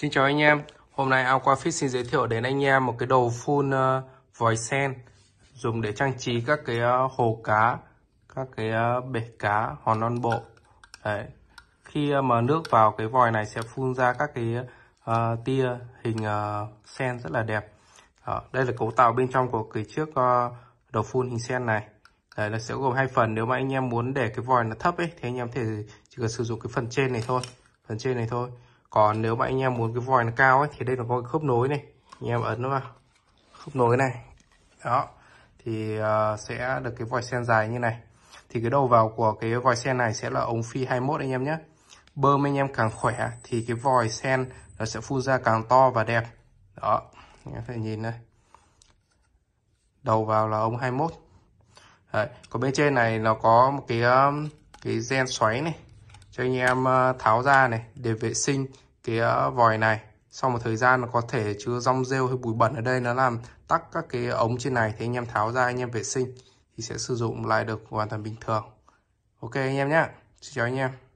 Xin chào anh em Hôm nay Aquafit xin giới thiệu đến anh em một cái đầu phun uh, ờ, vòi sen dùng để trang trí các cái uh, hồ cá các cái uh, bể cá hòn non bộ Đấy. khi uh, mà nước vào cái vòi này sẽ phun ra các cái uh, tia hình uh, sen rất là đẹp Đó. đây là cấu tạo bên trong của cái chiếc uh, đầu phun hình sen này Đấy là sẽ gồm hai phần nếu mà anh em muốn để cái vòi nó thấp ấy thì anh em thể chỉ cần sử dụng cái phần trên này thôi phần trên này thôi còn nếu mà anh em muốn cái vòi nó cao ấy thì đây là có cái khớp nối này anh em ấn nó vào khớp nối này đó thì uh, sẽ được cái vòi sen dài như này thì cái đầu vào của cái vòi sen này sẽ là ống phi 21 anh em nhé bơm anh em càng khỏe thì cái vòi sen nó sẽ phun ra càng to và đẹp đó anh em thể nhìn đây đầu vào là ống 21 Đấy. còn bên trên này nó có một cái cái gen xoáy này cho anh em ờ, tháo ra này để vệ sinh cái ờ, vòi này sau một thời gian nó có thể chứa rong rêu hay bụi bẩn ở đây nó làm tắc các cái ống trên này thì anh em tháo ra anh em vệ sinh thì sẽ sử dụng lại được hoàn toàn bình thường ok anh em nhé xin chào anh em